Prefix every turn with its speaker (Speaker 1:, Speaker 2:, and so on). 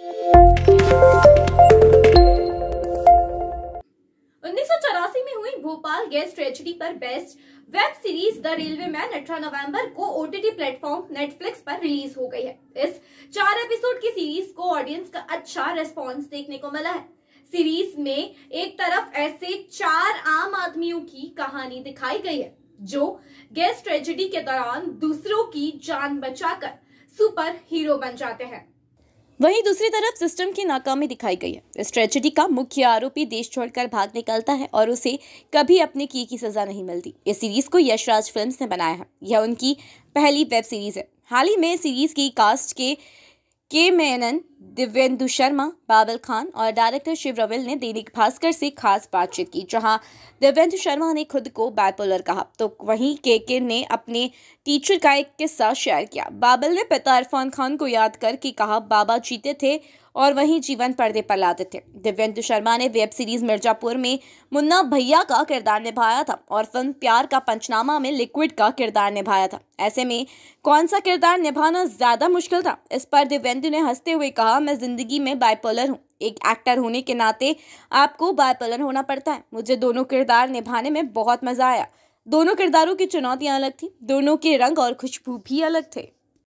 Speaker 1: 1984 में हुई Bhopal gas tragedy पर best web series the railway man अठारह नवंबर को ओटीटी प्लेटफॉर्म नेटफ्लिक्स पर रिलीज हो गई है इस चार एपिसोड की सीरीज को ऑडियंस का अच्छा रेस्पॉन्स देखने को मिला है सीरीज में एक तरफ ऐसे चार आम आदमियों की कहानी दिखाई गई है जो गैस ट्रेजिडी के दौरान दूसरों की जान बचाकर सुपर हीरो बन जाते हैं वहीं दूसरी तरफ सिस्टम की नाकामी दिखाई गई है इस ट्रेजेडी का मुख्य आरोपी देश छोड़कर भाग निकलता है और उसे कभी अपने किए की सजा नहीं मिलती इस सीरीज को यशराज फिल्म्स ने बनाया है यह उनकी पहली वेब सीरीज है हाल ही में सीरीज की कास्ट के के मेनन दिव्यन्दु शर्मा बाबल खान और डायरेक्टर शिव रविल ने दैनिक भास्कर से खास बातचीत की जहां दिव्यन्दु शर्मा ने खुद को बाइपोलर कहा तो वहीं के के ने अपने टीचर का एक किस्सा शेयर किया बाबल ने पिता इरफान खान को याद करके कहा बाबा जीते थे और वहीं जीवन पर्दे पर लाते थे दिव्यंदु शर्मा ने वेब सीरीज मिर्जापुर में मुन्ना भैया का किरदार निभाया था और फिल्म प्यार का पंचनामा में लिक्विड का किरदार निभाया था ऐसे में कौन सा किरदार निभाना ज़्यादा मुश्किल था इस पर दिव्यंदु ने हंसते हुए कहा मैं ज़िंदगी में बायपोलर हूँ एक एक्टर होने के नाते आपको बायपोलर होना पड़ता है मुझे दोनों किरदार निभाने में बहुत मज़ा आया दोनों किरदारों की चुनौतियाँ अलग थी दोनों के रंग और खुशबू भी अलग थे